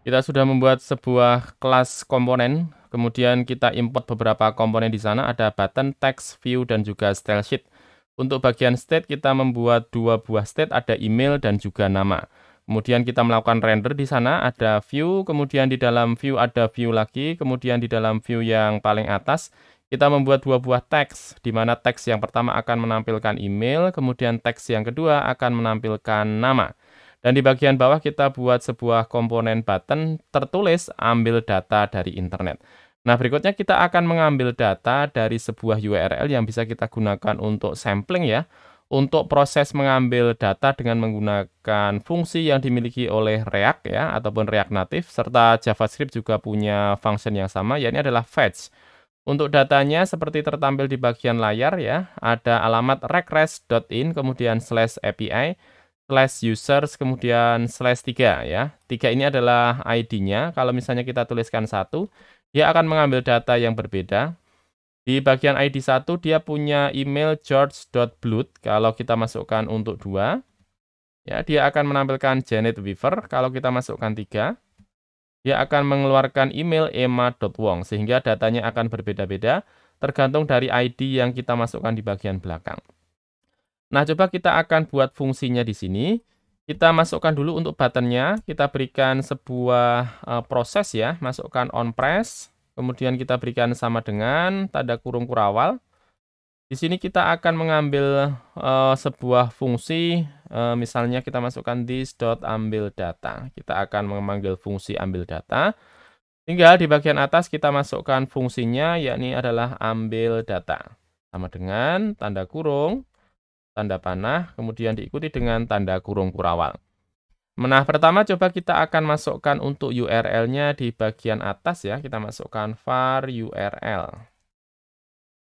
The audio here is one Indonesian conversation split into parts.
Kita sudah membuat sebuah kelas komponen, kemudian kita import beberapa komponen di sana, ada button, text, view, dan juga style sheet. Untuk bagian state kita membuat dua buah state, ada email dan juga nama. Kemudian kita melakukan render di sana, ada view, kemudian di dalam view ada view lagi, kemudian di dalam view yang paling atas kita membuat dua buah teks, di mana teks yang pertama akan menampilkan email, kemudian teks yang kedua akan menampilkan nama. Dan di bagian bawah kita buat sebuah komponen button tertulis ambil data dari internet. Nah, berikutnya kita akan mengambil data dari sebuah URL yang bisa kita gunakan untuk sampling ya. Untuk proses mengambil data dengan menggunakan fungsi yang dimiliki oleh React ya ataupun React Native serta JavaScript juga punya function yang sama yakni adalah fetch. Untuk datanya seperti tertampil di bagian layar ya, ada alamat request.in kemudian slash API slash users kemudian slash 3 ya. 3 ini adalah ID-nya. Kalau misalnya kita tuliskan satu, dia akan mengambil data yang berbeda. Di bagian ID 1 dia punya email george.blood. Kalau kita masukkan untuk 2, ya dia akan menampilkan Janet Weaver. Kalau kita masukkan 3, dia akan mengeluarkan email emma.wong sehingga datanya akan berbeda-beda tergantung dari ID yang kita masukkan di bagian belakang. Nah, coba kita akan buat fungsinya di sini. Kita masukkan dulu untuk buttonnya. Kita berikan sebuah e, proses ya. Masukkan on press. Kemudian kita berikan sama dengan tanda kurung kurawal. Di sini kita akan mengambil e, sebuah fungsi. E, misalnya kita masukkan ambil data. Kita akan memanggil fungsi ambil data. Tinggal di bagian atas kita masukkan fungsinya, yakni adalah ambil data. Sama dengan tanda kurung tanda panah, kemudian diikuti dengan tanda kurung kurawal. Menah pertama coba kita akan masukkan untuk URL-nya di bagian atas ya. Kita masukkan var URL.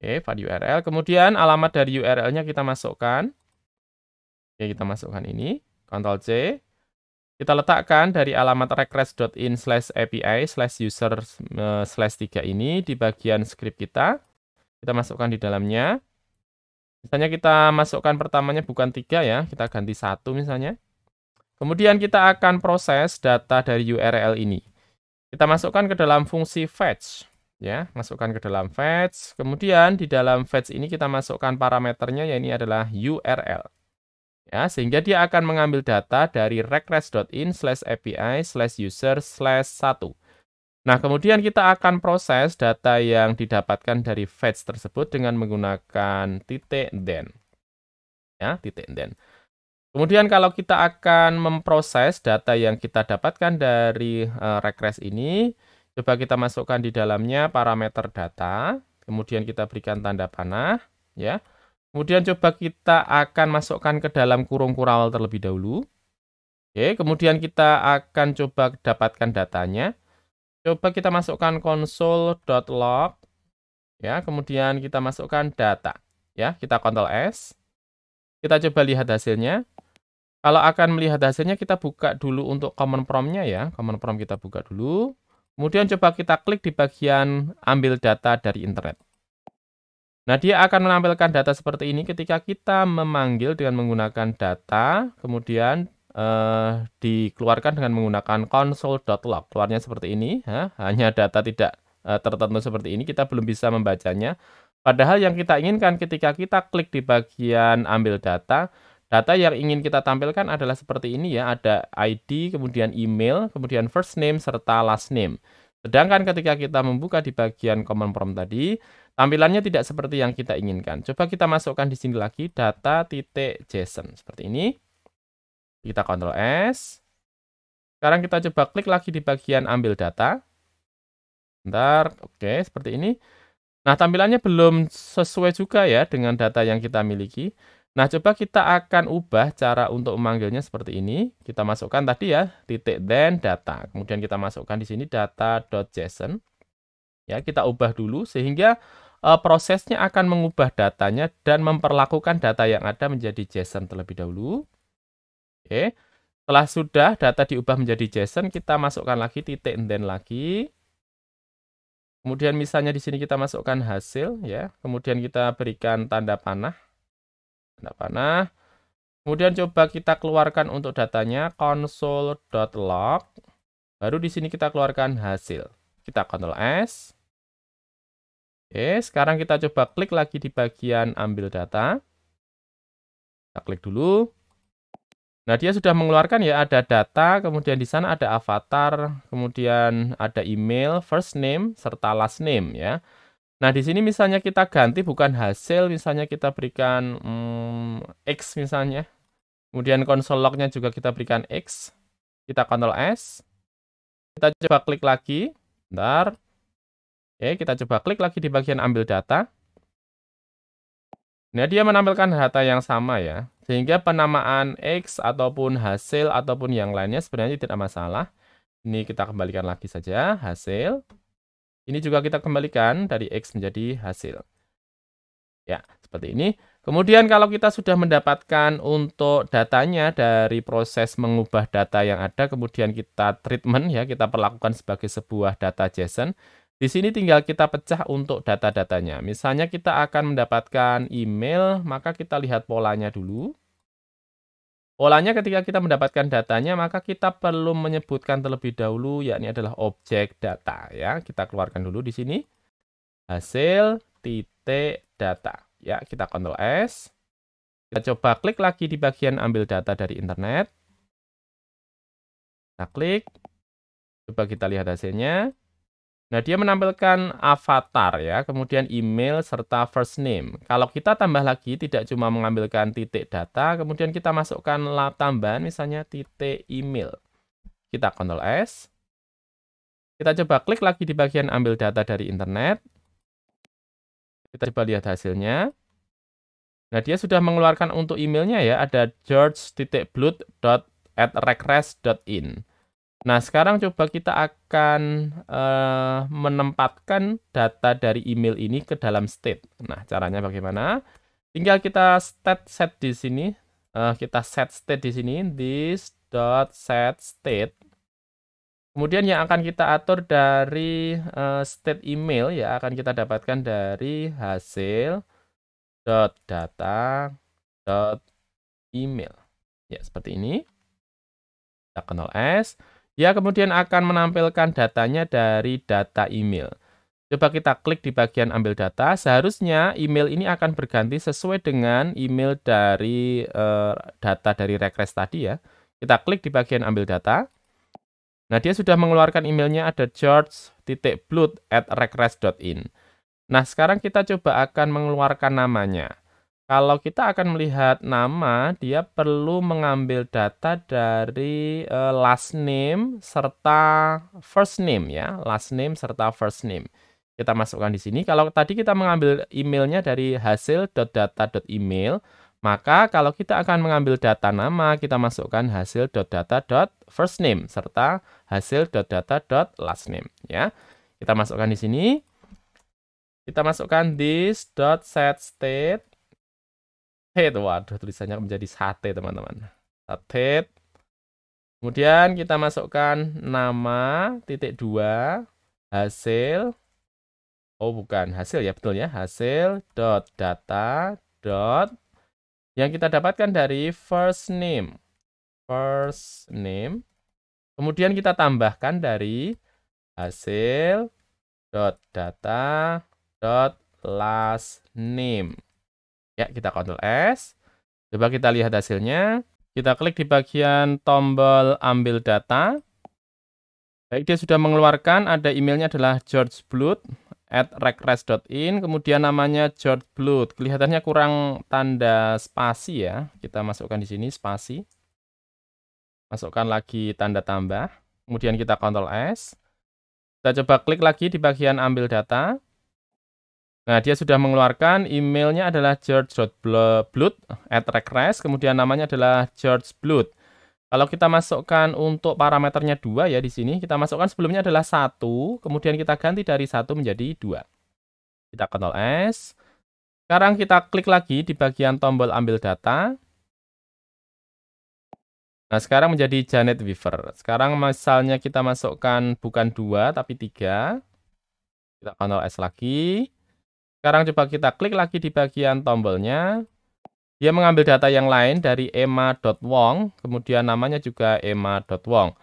Oke, var URL. Kemudian alamat dari URL-nya kita masukkan. Oke, kita masukkan ini. Ctrl C. Kita letakkan dari alamat request.in slash API slash user eh, slash 3 ini di bagian script kita. Kita masukkan di dalamnya. Misalnya kita masukkan pertamanya bukan tiga ya, kita ganti satu misalnya. Kemudian kita akan proses data dari URL ini. Kita masukkan ke dalam fungsi fetch ya, masukkan ke dalam fetch. Kemudian di dalam fetch ini kita masukkan parameternya ya ini adalah URL. Ya, sehingga dia akan mengambil data dari slash api slash user slash 1 Nah, kemudian kita akan proses data yang didapatkan dari fetch tersebut dengan menggunakan titik then. Ya, titik then. Kemudian kalau kita akan memproses data yang kita dapatkan dari eh, regres ini, coba kita masukkan di dalamnya parameter data, kemudian kita berikan tanda panah, ya. Kemudian coba kita akan masukkan ke dalam kurung kurawal terlebih dahulu. Oke, kemudian kita akan coba dapatkan datanya. Coba kita masukkan console.log ya, kemudian kita masukkan data ya, kita kontrol S. Kita coba lihat hasilnya. Kalau akan melihat hasilnya kita buka dulu untuk command prompt-nya ya, command prompt kita buka dulu. Kemudian coba kita klik di bagian ambil data dari internet. Nah, dia akan menampilkan data seperti ini ketika kita memanggil dengan menggunakan data, kemudian uh, dikeluarkan dengan menggunakan console.log. Keluarnya seperti ini, ha? hanya data tidak uh, tertentu seperti ini, kita belum bisa membacanya. Padahal yang kita inginkan ketika kita klik di bagian ambil data, data yang ingin kita tampilkan adalah seperti ini ya, ada ID, kemudian email, kemudian first name, serta last name. Sedangkan ketika kita membuka di bagian command prompt tadi, tampilannya tidak seperti yang kita inginkan. Coba kita masukkan di sini lagi data titik JSON seperti ini. Kita kontrol S. Sekarang kita coba klik lagi di bagian ambil data. Bentar, oke, seperti ini. Nah, tampilannya belum sesuai juga ya dengan data yang kita miliki. Nah, coba kita akan ubah cara untuk memanggilnya seperti ini. Kita masukkan tadi ya, titik dan data. Kemudian kita masukkan di sini data json Ya, kita ubah dulu sehingga e, prosesnya akan mengubah datanya dan memperlakukan data yang ada menjadi JSON terlebih dahulu. Oke. Setelah sudah data diubah menjadi JSON, kita masukkan lagi titik and then lagi. Kemudian misalnya di sini kita masukkan hasil ya. Kemudian kita berikan tanda panah. Tanda panah. Kemudian coba kita keluarkan untuk datanya console.log. Baru di sini kita keluarkan hasil. Kita Ctrl S. Oke, sekarang kita coba klik lagi di bagian ambil data. Kita klik dulu. Nah, dia sudah mengeluarkan ya ada data, kemudian di sana ada avatar, kemudian ada email, first name serta last name ya. Nah, di sini misalnya kita ganti bukan hasil, misalnya kita berikan hmm, X misalnya. Kemudian konsol nya juga kita berikan X. Kita kontrol S. Kita coba klik lagi. Bentar. Oke, kita coba klik lagi di bagian ambil data. Nah, dia menampilkan data yang sama ya. Sehingga penamaan X ataupun hasil ataupun yang lainnya sebenarnya tidak masalah. Ini kita kembalikan lagi saja, hasil. Ini juga kita kembalikan dari X menjadi hasil. Ya, seperti ini. Kemudian kalau kita sudah mendapatkan untuk datanya dari proses mengubah data yang ada, kemudian kita treatment, ya kita perlakukan sebagai sebuah data JSON. Di sini tinggal kita pecah untuk data-datanya. Misalnya kita akan mendapatkan email, maka kita lihat polanya dulu. Polanya ketika kita mendapatkan datanya, maka kita perlu menyebutkan terlebih dahulu, yakni adalah objek data. ya Kita keluarkan dulu di sini, hasil titik data. ya Kita kontrol S. Kita coba klik lagi di bagian ambil data dari internet. Kita klik. Coba kita lihat hasilnya. Nah, dia menampilkan avatar ya, kemudian email serta first name. Kalau kita tambah lagi tidak cuma mengambilkan titik data, kemudian kita masukkan lap tambahan misalnya titik email. Kita kontrol S. Kita coba klik lagi di bagian ambil data dari internet. Kita coba lihat hasilnya. Nah, dia sudah mengeluarkan untuk emailnya ya, ada george.blood.regress.in. Nah, sekarang coba kita akan uh, menempatkan data dari email ini ke dalam state. Nah, caranya bagaimana? Tinggal kita state set di sini. Uh, kita set state di sini. This dot set state. Kemudian yang akan kita atur dari uh, state email ya akan kita dapatkan dari hasil dot data dot email ya seperti ini. Kita kenal S. Ia ya, kemudian akan menampilkan datanya dari data email. Coba kita klik di bagian ambil data. Seharusnya email ini akan berganti sesuai dengan email dari uh, data dari request tadi ya. Kita klik di bagian ambil data. Nah, dia sudah mengeluarkan emailnya ada george.blood at request.in. Nah, sekarang kita coba akan mengeluarkan namanya. Kalau kita akan melihat nama, dia perlu mengambil data dari uh, last name serta first name ya, last name serta first name. Kita masukkan di sini. Kalau tadi kita mengambil emailnya dari hasil data email, maka kalau kita akan mengambil data nama, kita masukkan hasil data first name serta hasil data last name ya. Kita masukkan di sini. Kita masukkan set state sate tuh waduh tulisannya menjadi sate teman-teman sate kemudian kita masukkan nama titik dua hasil oh bukan hasil ya betul ya hasil dot data dot yang kita dapatkan dari first name first name kemudian kita tambahkan dari hasil dot data dot last name Ya, kita kontrol S. Coba kita lihat hasilnya. Kita klik di bagian tombol ambil data. Baik, dia sudah mengeluarkan, ada emailnya adalah George Blood at recres.in, kemudian namanya George Blood. Kelihatannya kurang tanda spasi ya. Kita masukkan di sini spasi. Masukkan lagi tanda tambah. Kemudian kita kontrol S. Kita coba klik lagi di bagian ambil data. Nah, dia sudah mengeluarkan emailnya adalah george.blood at request, kemudian namanya adalah George Blood. Kalau kita masukkan untuk parameternya dua ya di sini, kita masukkan sebelumnya adalah satu, kemudian kita ganti dari satu menjadi dua. Kita kontrol S. Sekarang kita klik lagi di bagian tombol ambil data. Nah, sekarang menjadi Janet Weaver. Sekarang misalnya kita masukkan bukan dua tapi tiga. Kita kontrol S lagi. Sekarang coba kita klik lagi di bagian tombolnya. Dia mengambil data yang lain dari ema.wong, kemudian namanya juga ema.wong.